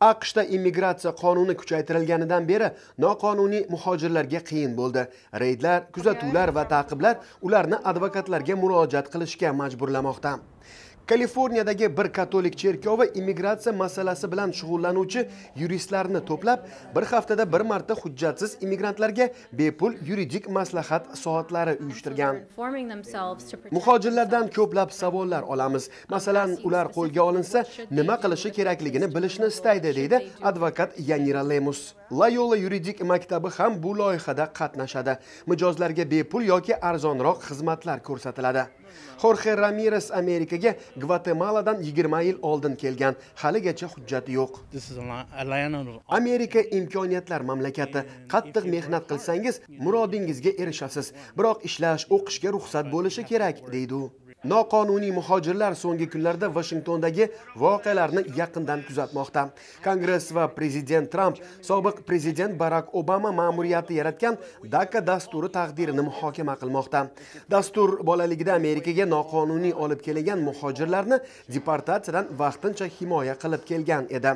aqshda immigratsiya qonuni kuchaytirilganidan beri noqonuniy muhojirlarga qiyin bo'ldi reydlar kuzatuvlar va taqiblar ularni advokatlarga murojaat qilishga majburlamoqda kaliforniyadagi bir katolik cherkovi immigratsiya masalasi bilan shug'ullanuvchi yuristlarni to'plab bir haftada bir marta hujjatsiz immigrantlarga bepul yuridik maslahat soatlari uyushtirgan muhojirlardan ko'plab savollar olamiz masalan ular qo'lga olinsa nima qilishi kerakligini bilishni istaydi deydi advokat yanira lemus Loyola yuridik maktabi ham bu loyihada qatnashadi. Mijozlarga bepul yoki arzonroq xizmatlar ko'rsatiladi. Jorge Ramirez Amerikaga Gvatemaladan 20 yil oldin kelgan, haligacha hujjati yo'q. Amerika imkoniyatlar mamlakati. Qattiq mehnat qilsangiz, murodingizga erishasiz. Biroq ishlash, o'qishga ruxsat bo'lishi kerak, deydi u. noqonuniy muhojirlar so'nggi kunlarda vashingtondagi voqealarni yaqindan kuzatmoqda. Kongress va prezident Tramp sobiq prezident Barak Obama ma'muriyati yaratgan daka dasturi taqdirini muhokama qilmoqda. Dastur bolaligida Amerikaga noqonuniy olib kelingan muhojirlarni deportatsiyadan vaqtincha himoya qilib kelgan edi.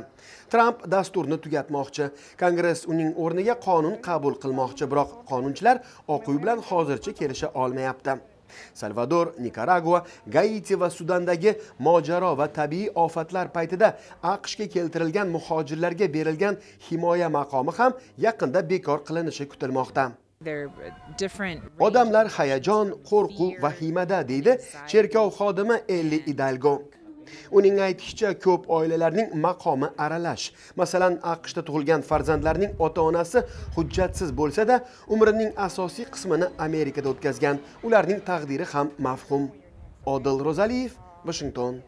Tramp dasturni tugatmoqchi. Kongress uning o'rniga qonun qabul qilmoqchi, biroq qonunchilar uy bilan hozircha kelisha olmayapti. salvador nikaragua gaiti va sudandagi mojaro va tabiiy ofatlar paytida aqshga keltirilgan muhojirlarga berilgan himoya maqomi ham yaqinda bekor qilinishi kutilmoqda uh, odamlar hayajon qo'rquv vahimada deydi cherkov xodimi elli idalgo uning aytishicha ko'p oilalarning maqomi aralash masalan aqshda tug'ilgan farzandlarning ota onasi hujjatsiz bo'lsa-da, umrining asosiy qismini amerikada o'tkazgan ularning taqdiri ham mafhum odil ro'zaliyev washington